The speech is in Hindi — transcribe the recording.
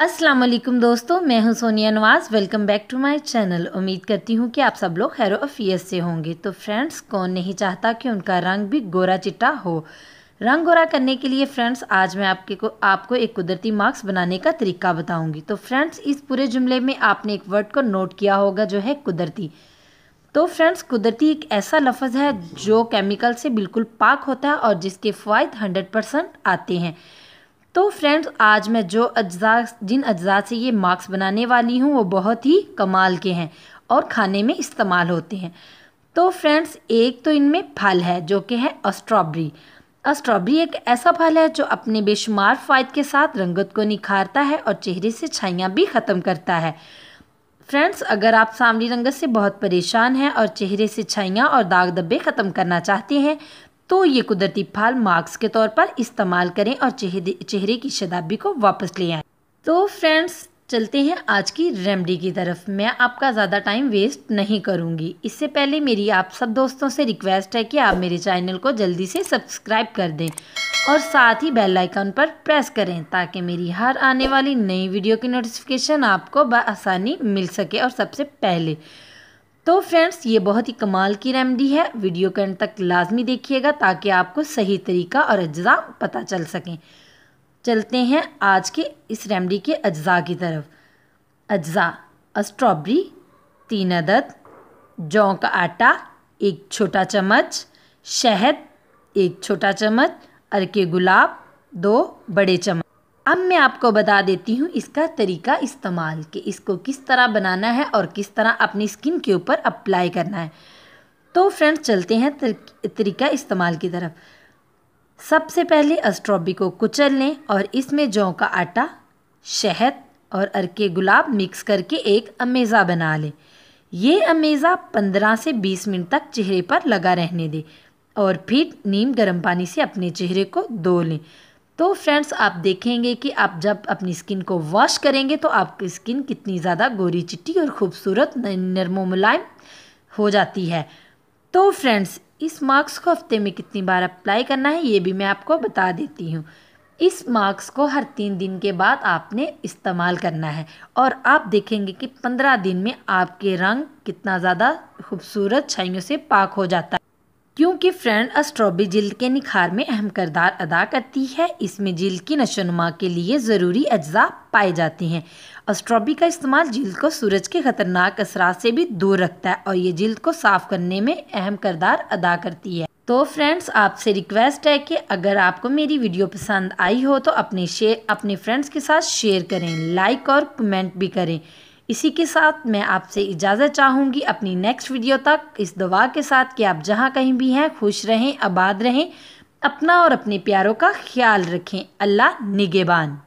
अस्सलाम वालेकुम दोस्तों मैं हूं Sonia Nawaz welcome back to my channel उम्मीद करती हूं कि आप सब लोग खैर अफियत से होंगे तो फ्रेंड्स कौन नहीं चाहता कि उनका रंग भी गोरा चिट्टा हो रंग गोरा करने के लिए फ्रेंड्स आज मैं आपके को आपको एक कुदरती मार्क्स बनाने का तरीका बताऊंगी तो फ्रेंड्स इस पूरे जुमले में आपने एक वर्ड को नोट किया होगा जो है कुदरती तो फ्रेंड्स कुदरती एक ऐसा लफज है जो केमिकल से बिल्कुल पाक होता है और जिसके फ़वाद हंड्रेड परसेंट आते हैं तो फ्रेंड्स आज मैं जो अज्जा जिन अज्जा से ये मार्क्स बनाने वाली हूँ वो बहुत ही कमाल के हैं और खाने में इस्तेमाल होते हैं तो फ्रेंड्स एक तो इनमें फल है जो कि है स्ट्रॉबेरी स्ट्रॉबेरी एक ऐसा फल है जो अपने बेशुमार फ़ायद के साथ रंगत को निखारता है और चेहरे से छाइयाँ भी ख़त्म करता है फ्रेंड्स अगर आप सामने रंगत से बहुत परेशान हैं और चेहरे से छाइयाँ और दाग धब्बे ख़त्म करना चाहते हैं तो ये कुदरती फाल मार्क्स के तौर पर इस्तेमाल करें और चेहरे चेहरे की शदाबी को वापस ले आए तो फ्रेंड्स चलते हैं आज की रेमडी की तरफ मैं आपका ज़्यादा टाइम वेस्ट नहीं करूँगी इससे पहले मेरी आप सब दोस्तों से रिक्वेस्ट है कि आप मेरे चैनल को जल्दी से सब्सक्राइब कर दें और साथ ही बेल आइकन पर प्रेस करें ताकि मेरी हर आने वाली नई वीडियो की नोटिफिकेशन आपको बसानी मिल सके और सबसे पहले तो फ्रेंड्स ये बहुत ही कमाल की रेमडी है वीडियो के अंत तक लाजमी देखिएगा ताकि आपको सही तरीका और अज्जा पता चल सकें चलते हैं आज के इस रेमडी के अज्जा की तरफ अज्जा स्ट्रॉबेरी तीन अदद जौ का आटा एक छोटा चम्मच शहद एक छोटा चम्मच अरके गुलाब दो बड़े चम्मच अब मैं आपको बता देती हूँ इसका तरीका इस्तेमाल कि इसको किस तरह बनाना है और किस तरह अपनी स्किन के ऊपर अप्लाई करना है तो फ्रेंड्स चलते हैं तरीका इस्तेमाल की तरफ सबसे पहले अस्ट्रॉबी को कुचल लें और इसमें जौ का आटा शहद और अरके गुलाब मिक्स करके एक अमेज़ा बना लें ये अमेज़ा पंद्रह से बीस मिनट तक चेहरे पर लगा रहने दें और फिर नीम गर्म पानी से अपने चेहरे को धो लें तो फ्रेंड्स आप देखेंगे कि आप जब अपनी स्किन को वॉश करेंगे तो आपकी स्किन कितनी ज़्यादा गोरी चिट्टी और ख़ूबसूरत नरमो मुलायम हो जाती है तो फ्रेंड्स इस मार्क्स को हफ्ते में कितनी बार अप्लाई करना है ये भी मैं आपको बता देती हूँ इस मार्क्स को हर तीन दिन के बाद आपने इस्तेमाल करना है और आप देखेंगे कि पंद्रह दिन में आपके रंग कितना ज़्यादा खूबसूरत छाइयों से पाक हो जाता है की फ्रेंड अस्ट्रॉबी जिल्द के निखार में अहम करदार अदा करती है इसमें जिल्द की नशोनुमा के लिए ज़रूरी अज्जा पाए जाते हैं अस्ट्रॉबी का इस्तेमाल जिल्द को सूरज के ख़तरनाक असरा से भी दूर रखता है और ये जिल्द को साफ़ करने में अहम किरदार अदा करती है तो फ्रेंड्स आपसे रिक्वेस्ट है कि अगर आपको मेरी वीडियो पसंद आई हो तो अपने शेयर अपने फ्रेंड्स के साथ शेयर करें लाइक और कमेंट भी करें इसी के साथ मैं आपसे इजाज़त चाहूँगी अपनी नेक्स्ट वीडियो तक इस दवा के साथ कि आप जहाँ कहीं भी हैं खुश रहें आबाद रहें अपना और अपने प्यारों का ख्याल रखें अल्लाह निगेबान